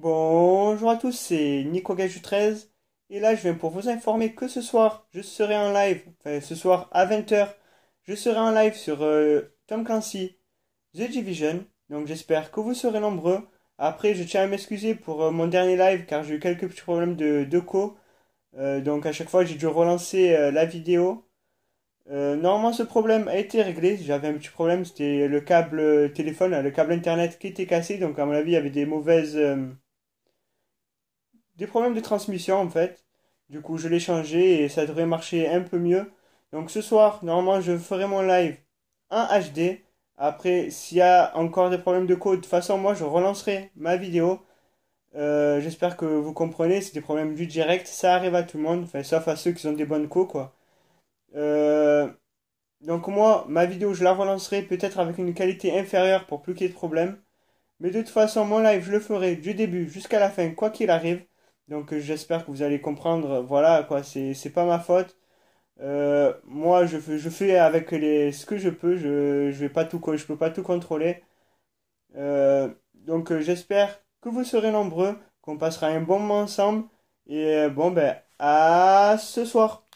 Bonjour à tous, c'est Nico gajou 13 et là je viens pour vous informer que ce soir je serai en live, enfin ce soir à 20h, je serai en live sur euh, Tom Clancy The Division. Donc j'espère que vous serez nombreux. Après je tiens à m'excuser pour euh, mon dernier live car j'ai eu quelques petits problèmes de, de co. Euh, donc à chaque fois j'ai dû relancer la vidéo. normalement ce problème a été réglé, j'avais un petit problème, c'était le câble téléphone, hein, le câble internet qui était cassé, donc à mon avis il y avait des mauvaises des problèmes de transmission en fait. Du coup, je l'ai changé et ça devrait marcher un peu mieux. Donc ce soir, normalement, je ferai mon live en HD. Après, s'il y a encore des problèmes de code, de toute façon, moi, je relancerai ma vidéo. Euh, j'espère que vous comprenez, c'est des problèmes du direct, ça arrive à tout le monde, enfin, sauf à ceux qui ont des bonnes coups. quoi. Euh, donc moi, ma vidéo, je la relancerai peut-être avec une qualité inférieure pour plus qu'il y ait de problèmes. Mais de toute façon, mon live, je le ferai du début jusqu'à la fin, quoi qu'il arrive. Donc euh, j'espère que vous allez comprendre. Euh, voilà, quoi, c'est, pas ma faute. Euh, moi, je, je fais avec les, ce que je peux. Je, je vais pas tout, je peux pas tout contrôler. donc j'espère que vous serez nombreux, qu'on passera un bon moment ensemble. Et bon, ben, à ce soir.